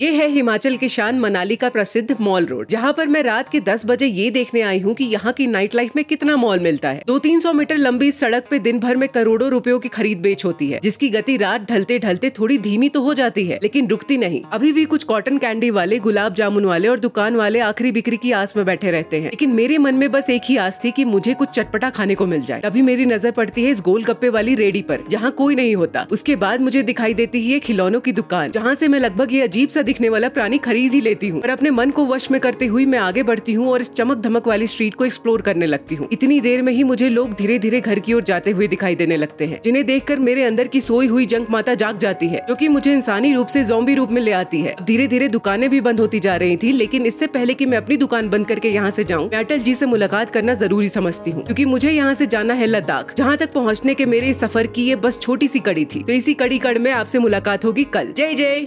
ये है हिमाचल की शान मनाली का प्रसिद्ध मॉल रोड जहाँ पर मैं रात के 10 बजे ये देखने आई हूँ कि यहाँ की नाइट लाइफ में कितना मॉल मिलता है दो तीन सौ मीटर लंबी इस सड़क पे दिन भर में करोड़ों रुपयों की खरीद बेच होती है जिसकी गति रात ढलते ढलते थोड़ी धीमी तो हो जाती है लेकिन रुकती नहीं अभी भी कुछ कॉटन कैंडी वाले गुलाब जामुन वाले और दुकान वाले आखिरी बिक्री की आस में बैठे रहते हैं लेकिन मेरे मन में बस एक ही आस थी की मुझे कुछ चटपटा खाने को मिल जाए तभी मेरी नजर पड़ती है इस गोल गप्पे वाली रेडी आरोप जहाँ कोई नहीं होता उसके बाद मुझे दिखाई देती है खिलौनों की दुकान जहाँ ऐसी मैं लगभग ये अजीब सा दिखने वाला प्राणी खरीद ही लेती हूँ और अपने मन को वश में करते हुए मैं आगे बढ़ती हूँ और इस चमक धमक वाली स्ट्रीट को एक्सप्लोर करने लगती हूँ इतनी देर में ही मुझे लोग धीरे धीरे घर की ओर जाते हुए दिखाई देने लगते हैं जिन्हें देख मेरे अंदर की सोई हुई जंक माता जाग जाती है जो की मुझे इंसानी रूप से जोम्बी रूप में ले आती है धीरे धीरे दुकानें भी बंद होती जा रही थी लेकिन इससे पहले की मैं अपनी दुकान बंद करके यहाँ से जाऊँ मैं अटल जी से मुलाकात करना जरूरी समझती हूँ क्यूँकी मुझे यहाँ से जाना है लद्दाख जहाँ तक पहुँचने के मेरे सफर की ये बस छोटी सी कड़ी थी तो इसी कड़ी कड़ में आपसे मुलाकात होगी कल जय जय